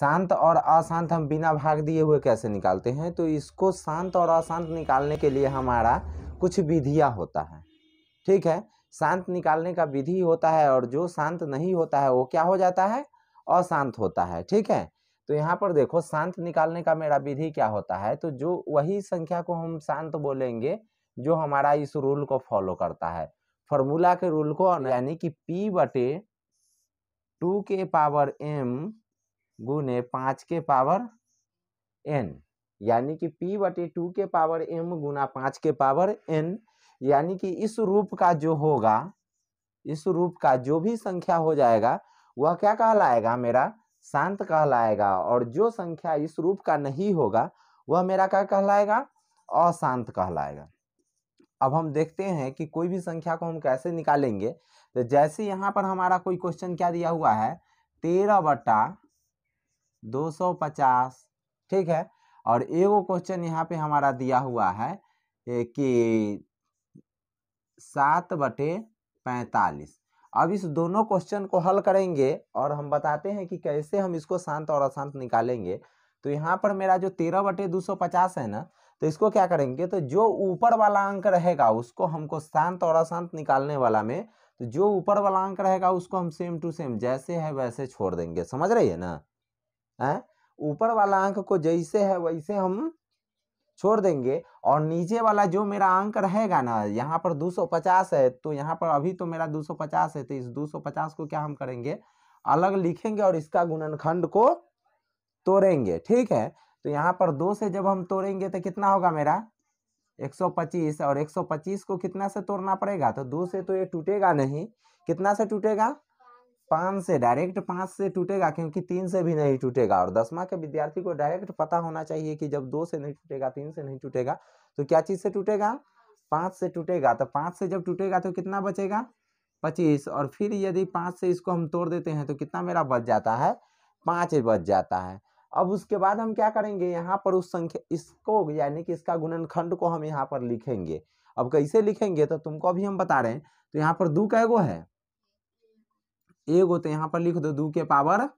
शांत और अशांत हम बिना भाग दिए हुए कैसे निकालते हैं तो इसको शांत और अशांत निकालने के लिए हमारा कुछ विधियाँ होता है ठीक है शांत निकालने का विधि होता है और जो शांत नहीं होता है वो क्या हो जाता है अशांत होता है ठीक है तो यहाँ पर देखो शांत निकालने का मेरा विधि क्या होता है तो जो वही संख्या को हम शांत बोलेंगे जो हमारा इस रूल को फॉलो करता है फॉर्मूला के रूल को यानी कि पी बटे टू के पावर एम गुने पांच के पावर एन यानी कि पी बटे टू के पावर एम गुना पांच के पावर एन यानी कि इस रूप का जो होगा इस रूप का जो भी संख्या हो जाएगा वह क्या कहलाएगा मेरा शांत कहलाएगा और जो संख्या इस रूप का नहीं होगा वह मेरा क्या कहलाएगा अशांत कहलाएगा अब हम देखते हैं कि कोई भी संख्या को हम कैसे निकालेंगे तो जैसे यहाँ पर हमारा कोई क्वेश्चन क्या दिया हुआ है तेरह बटा 250 ठीक है और एगो क्वेश्चन यहाँ पे हमारा दिया हुआ है कि सात बटे पैंतालीस अब इस दोनों क्वेश्चन को हल करेंगे और हम बताते हैं कि कैसे हम इसको शांत और अशांत निकालेंगे तो यहाँ पर मेरा जो तेरह बटे दो सौ पचास है ना तो इसको क्या करेंगे तो जो ऊपर वाला अंक रहेगा उसको हमको शांत और अशांत निकालने वाला में तो जो ऊपर वाला अंक रहेगा उसको हम सेम टू सेम जैसे है वैसे छोड़ देंगे समझ रही है ना है ऊपर वाला अंक को जैसे है वैसे हम छोड़ देंगे और नीचे वाला जो मेरा अंक रहेगा ना यहाँ पर 250 है तो यहाँ पर अभी तो मेरा 250 है तो इस 250 को क्या हम करेंगे अलग लिखेंगे और इसका गुणनखंड को तोड़ेंगे ठीक है तो यहाँ पर दो से जब हम तोड़ेंगे तो कितना होगा मेरा 125 और 125 को कितना से तोड़ना पड़ेगा तो दो से तो ये टूटेगा नहीं कितना से टूटेगा पाँच से डायरेक्ट पाँच से टूटेगा क्योंकि तीन से भी नहीं टूटेगा और दसवा के विद्यार्थी को डायरेक्ट पता होना चाहिए कि जब दो से नहीं टूटेगा तीन से नहीं टूटेगा तो क्या चीज़ से टूटेगा पाँच से टूटेगा तो पाँच से जब टूटेगा तो कितना बचेगा पच्चीस और फिर यदि पाँच से इसको हम तोड़ देते हैं तो कितना मेरा बच जाता है पाँच बच जाता है अब उसके बाद हम क्या करेंगे यहाँ पर उस संख्या इसको यानी कि इसका गुणनखंड को हम यहाँ पर लिखेंगे अब कैसे लिखेंगे तो तुमको अभी हम बता रहे हैं तो यहाँ पर दो कैगो है एगो तो यहाँ पर लिख दो दू के पावर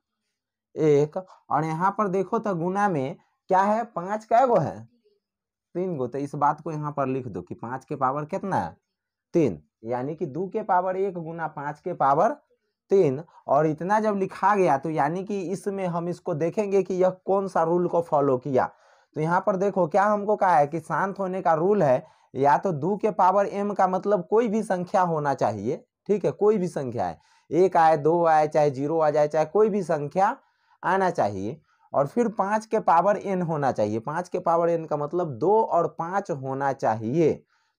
एक और यहाँ पर देखो तो गुना में क्या है पांच कै गो है तीन गो तो इस बात को यहाँ पर लिख दो कि पांच के पावर कितना है तीन यानी कि दू के पावर एक गुना पांच के पावर तीन और इतना जब लिखा गया तो यानी कि इसमें हम इसको देखेंगे कि यह कौन सा रूल को फॉलो किया तो यहाँ पर देखो क्या हमको कहा है कि शांत होने का रूल है या तो दू के पावर एम का मतलब कोई भी संख्या होना चाहिए ठीक है कोई भी संख्या है एक आए दो आए चाहे जीरो आ जाए चाहे कोई भी संख्या आना चाहिए और फिर पाँच के पावर एन होना चाहिए पाँच के पावर एन का मतलब दो और पाँच होना चाहिए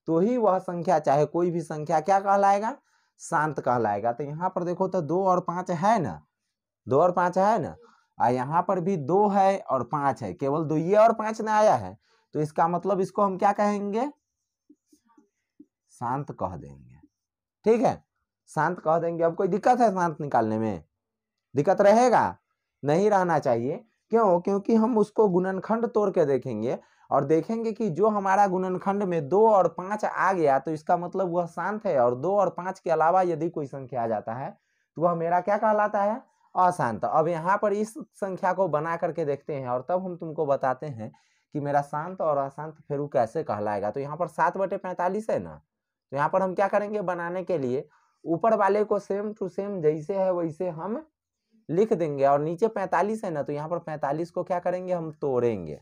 तो ही वह संख्या चाहे कोई भी संख्या क्या कहलाएगा शांत कहलाएगा तो यहाँ पर देखो तो दो और पाँच है ना दो और पाँच है ना और यहाँ पर भी दो है और पाँच है केवल दो ये और पाँच ना आया है तो इसका मतलब इसको हम क्या कहेंगे शांत कह देंगे ठीक है शांत कह देंगे अब कोई दिक्कत है शांत निकालने में दिक्कत रहेगा नहीं रहना चाहिए क्यों क्योंकि हम उसको गुणनखंड तोड़ के देखेंगे और देखेंगे कि जो हमारा गुणनखंड में दो और पाँच आ गया तो इसका मतलब वह शांत है और दो और पाँच के अलावा यदि कोई संख्या आ जाता है तो वह मेरा क्या कहलाता है अशांत अब यहाँ पर इस संख्या को बना करके देखते हैं और तब हम तुमको बताते हैं कि मेरा शांत और अशांत फेरू कैसे कहलाएगा तो यहाँ पर सात बटे पैंतालीस है ना तो यहाँ पर हम क्या करेंगे बनाने के लिए ऊपर वाले को सेम टू सेम जैसे है वैसे हम लिख देंगे और नीचे पैंतालीस है ना तो यहाँ पर पैंतालीस को क्या करेंगे हम तोड़ेंगे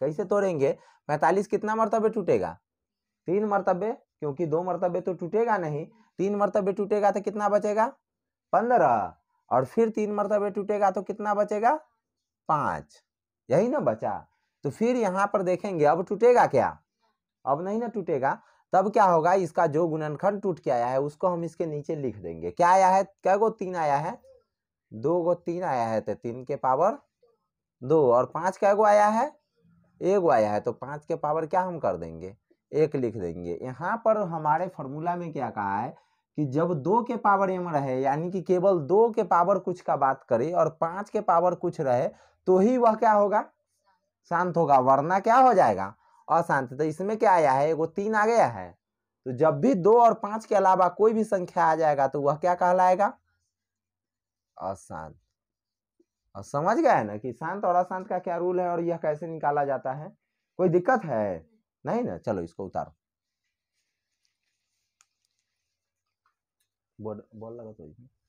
कैसे तोड़ेंगे पैंतालीस कितना मरतबे टूटेगा तीन मरतबे क्योंकि दो मरतबे तो टूटेगा नहीं तीन मरतबे टूटेगा तो कितना बचेगा पंद्रह और फिर तीन मरतबे टूटेगा तो कितना बचेगा पाँच यही ना बचा तो फिर यहाँ पर देखेंगे अब टूटेगा क्या अब नहीं ना टूटेगा तब क्या होगा इसका जो गुणनखंड टूट के आया है उसको हम इसके नीचे लिख देंगे क्या आया है क्या गो तीन आया है दो गो तीन आया है तो तीन के पावर दो और पाँच क्या गो आया है एक आया है तो पाँच के पावर क्या हम कर देंगे एक लिख देंगे यहाँ पर हमारे फॉर्मूला में क्या कहा है कि जब दो के पावर एम रहे यानी कि केवल दो के पावर कुछ का बात करे और पाँच के पावर कुछ रहे तो ही वह क्या होगा शांत होगा वरना क्या हो जाएगा अशांत तो इसमें क्या आया है वो तीन आ गया है तो जब भी दो और पांच के अलावा कोई भी संख्या आ जाएगा तो वह क्या कहलाएगा अशांत और समझ गए ना कि शांत और अशांत का क्या रूल है और यह कैसे निकाला जाता है कोई दिक्कत है नहीं ना चलो इसको उतारो बोल बॉल लगा तो इसमें